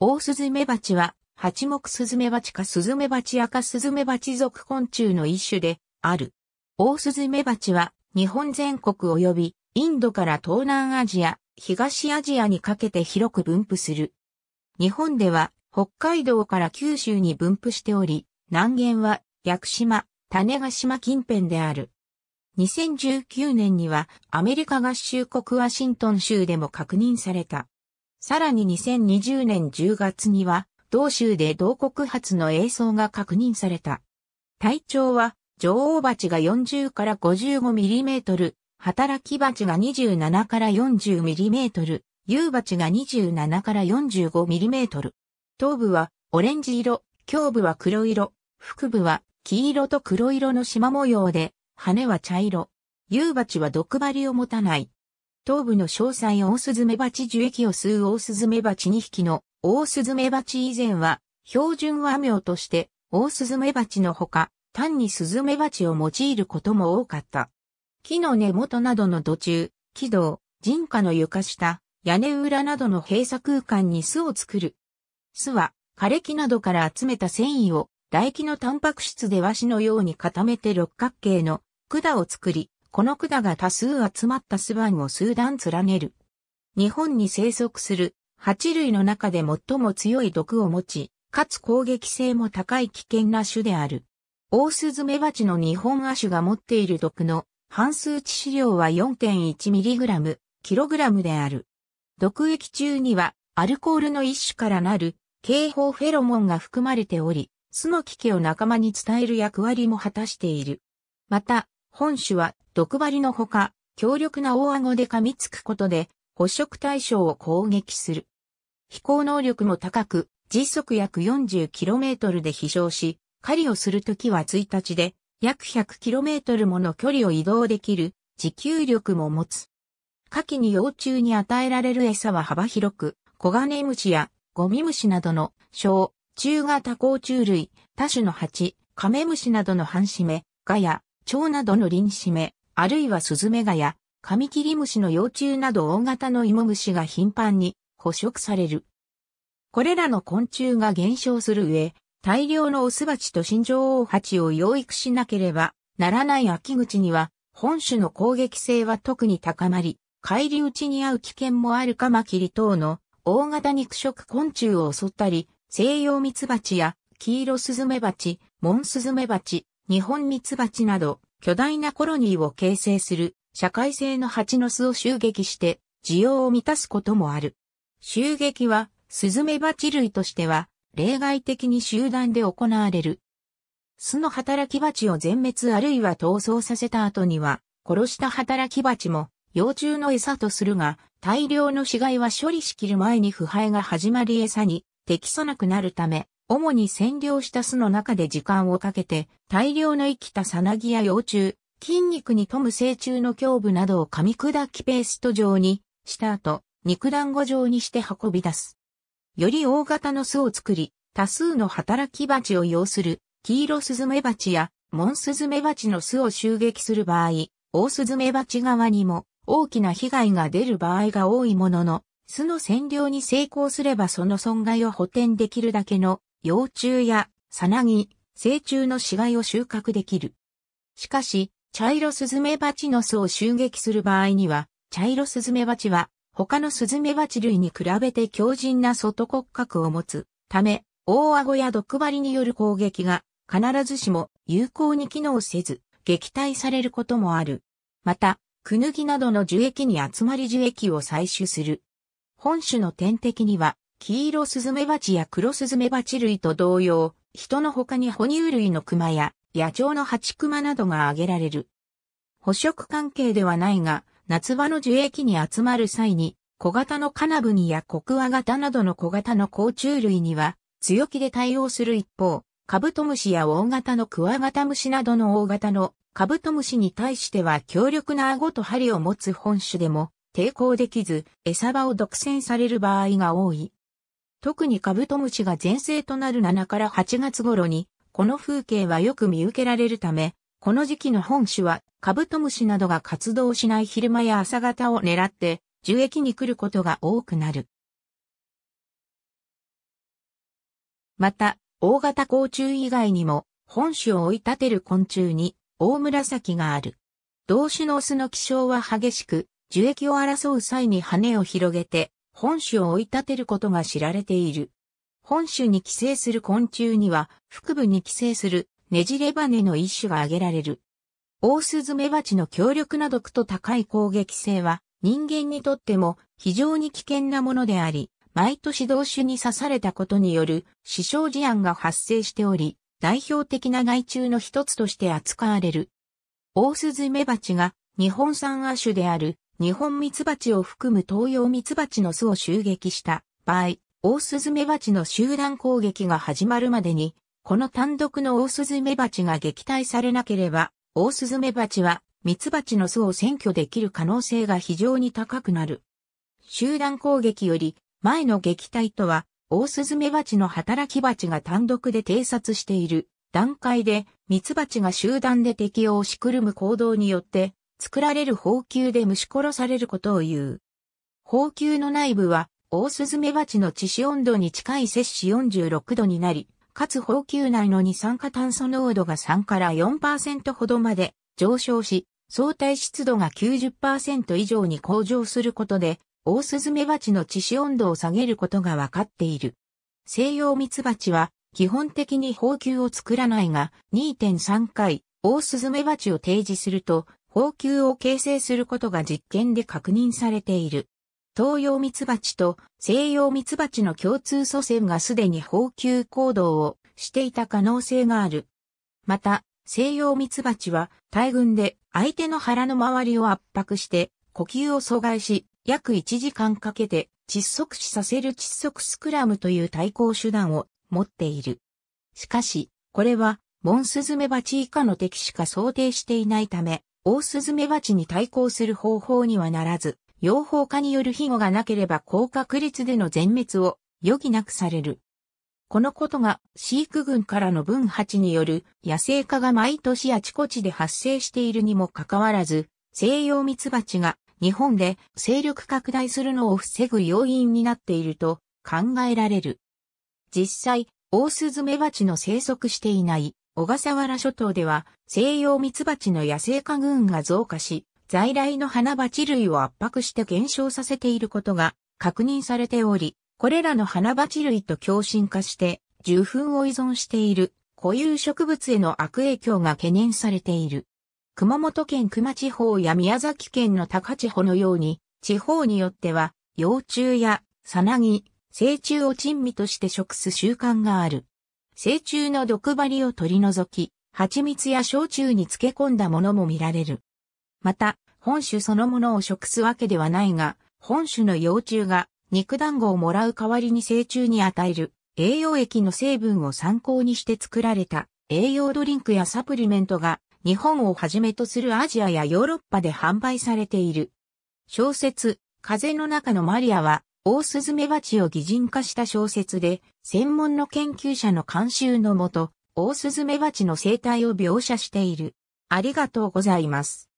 オオスズメバチは、八目スズメバチかスズメバチ赤スズメバチ属昆虫の一種である。オオスズメバチは、日本全国及び、インドから東南アジア、東アジアにかけて広く分布する。日本では、北海道から九州に分布しており、南限は、屋久島、種ヶ島近辺である。2019年には、アメリカ合衆国ワシントン州でも確認された。さらに2020年10月には、同州で同国発の映像が確認された。体長は、女王蜂が40から55ミリメートル、働き蜂が27から40ミリメートル、夕蜂が27から45ミリメートル。頭部はオレンジ色、胸部は黒色、腹部は黄色と黒色の縞模様で、羽は茶色。夕蜂は毒針を持たない。頭部の詳細オオスズメバチ樹液を吸うオオスズメバチ2匹のオオスズメバチ以前は標準和名としてオオスズメバチのほか単にスズメバチを用いることも多かった。木の根元などの土中、木道、人家の床下、屋根裏などの閉鎖空間に巣を作る。巣は枯れ木などから集めた繊維を唾液のタンパク質で和紙のように固めて六角形の管を作り、この管が多数集まった巣板を数段連ねる。日本に生息する8類の中で最も強い毒を持ち、かつ攻撃性も高い危険な種である。オオスズメバチの日本亜種が持っている毒の半数致死量は 4.1mg、kg である。毒液中にはアルコールの一種からなる警報フェロモンが含まれており、巣の危機を仲間に伝える役割も果たしている。また、本種は毒針のほか、強力な大顎で噛みつくことで、捕食対象を攻撃する。飛行能力も高く、時速約 40km で飛翔し、狩りをするときは1日で約 100km もの距離を移動できる持久力も持つ。夏季に幼虫に与えられる餌は幅広く、コガネムシやゴミムシなどの小、中型甲虫類、多種の蜂、カメムシなどの半締め、ガや蝶などのンシメ、あるいはスズメガや、カミキリムシの幼虫など大型の芋虫が頻繁に捕食される。これらの昆虫が減少する上、大量のオスバチと新女王蜂を養育しなければならない秋口には、本種の攻撃性は特に高まり、返り討ちに遭う危険もあるカマキリ等の大型肉食昆虫を襲ったり、西洋ミツバチや黄色スズメバチ、モンスズメバチ、日本蜜蜂など巨大なコロニーを形成する社会性の蜂の巣を襲撃して需要を満たすこともある。襲撃はスズメバチ類としては例外的に集団で行われる。巣の働き蜂を全滅あるいは逃走させた後には殺した働き蜂も幼虫の餌とするが大量の死骸は処理しきる前に腐敗が始まり餌に適さなくなるため主に占領した巣の中で時間をかけて、大量の生きたサナギや幼虫、筋肉に富む成虫の胸部などを噛み砕きペースト状にした後、肉団子状にして運び出す。より大型の巣を作り、多数の働き蜂を要する、黄色スズメバチや、モンスズメバチの巣を襲撃する場合、オオスズメバチ側にも大きな被害が出る場合が多いものの、巣の占領に成功すればその損害を補填できるだけの幼虫やサナギ、成虫の死骸を収穫できる。しかし、茶色スズメバチの巣を襲撃する場合には、茶色スズメバチは他のスズメバチ類に比べて強靭な外骨格を持つため、大顎や毒針による攻撃が必ずしも有効に機能せず、撃退されることもある。また、クヌギなどの樹液に集まり樹液を採取する。本種の天敵には黄色スズメバチや黒スズメバチ類と同様、人の他に哺乳類の熊や野鳥の蜂熊などが挙げられる。捕食関係ではないが、夏場の樹液に集まる際に、小型のカナブニやコクワガタなどの小型の甲虫類には、強気で対応する一方、カブトムシや大型のクワガタムシなどの大型のカブトムシに対しては強力な顎と針を持つ本種でも抵抗できず餌場を独占される場合が多い。特にカブトムシが前世となる7から8月頃に、この風景はよく見受けられるため、この時期の本種はカブトムシなどが活動しない昼間や朝方を狙って樹液に来ることが多くなる。また、大型甲虫以外にも本種を追い立てる昆虫に大紫がある。同種のオスの気性は激しく、樹液を争う際に羽を広げて本種を追い立てることが知られている。本種に寄生する昆虫には、腹部に寄生するねじれ羽の一種が挙げられる。オオスズメバチの強力な毒と高い攻撃性は、人間にとっても非常に危険なものであり、毎年同種に刺されたことによる死傷事案が発生しており、代表的な害虫の一つとして扱われる。オオスズメバチが日本産亜種である日本蜜蜂を含む東洋蜜蜂の巣を襲撃した場合、オオスズメバチの集団攻撃が始まるまでに、この単独のオオスズメバチが撃退されなければ、オオスズメバチは蜜蜂の巣を占拠できる可能性が非常に高くなる。集団攻撃より前の撃退とは、オオスズメバチの働きバチが単独で偵察している段階で、蜜蜂が集団で敵を押しくるむ行動によって、作られる宝球で虫殺されることを言う。宝球の内部は、オオスズメバチの致死温度に近い摂氏46度になり、かつ宝球内の二酸化炭素濃度が3から4%ほどまで上昇し、相対湿度が90%以上に向上することで、オオスズメバチの致死温度を下げることが分かっている。西洋ミツバチは、基本的に宝球を作らないが、2.3回、オオスズメバチを提示すると、高球を形成することが実験で確認されている。東洋ミツバチと西洋ミツバチの共通祖先がすでに高球行動をしていた可能性がある。また、西洋ミツバチは大群で相手の腹の周りを圧迫して呼吸を阻害し、約1時間かけて窒息死させる窒息スクラムという対抗手段を持っている。しかし、これはモンスズメバチ以下の敵しか想定していないため、オオスズメバチに対抗する方法にはならず、養蜂家による庇護がなければ高確率での全滅を余儀なくされる。このことが飼育群からの分8による野生化が毎年あちこちで発生しているにもかかわらず、西洋蜜蜂が日本で勢力拡大するのを防ぐ要因になっていると考えられる。実際、オオスズメバチの生息していない小笠原諸島では西洋蜜蜂の野生化群が増加し、在来の花蜂類を圧迫して減少させていることが確認されており、これらの花蜂類と共振化して受粉を依存している固有植物への悪影響が懸念されている。熊本県熊地方や宮崎県の高地方のように、地方によっては、幼虫や、サナギ、成虫を珍味として食す習慣がある。成虫の毒針を取り除き、蜂蜜や焼酎に漬け込んだものも見られる。また、本種そのものを食すわけではないが、本種の幼虫が肉団子をもらう代わりに成虫に与える栄養液の成分を参考にして作られた栄養ドリンクやサプリメントが日本をはじめとするアジアやヨーロッパで販売されている。小説、風の中のマリアはオオスズメバチを擬人化した小説で、専門の研究者の監修のもと、オオスズメバチの生態を描写している。ありがとうございます。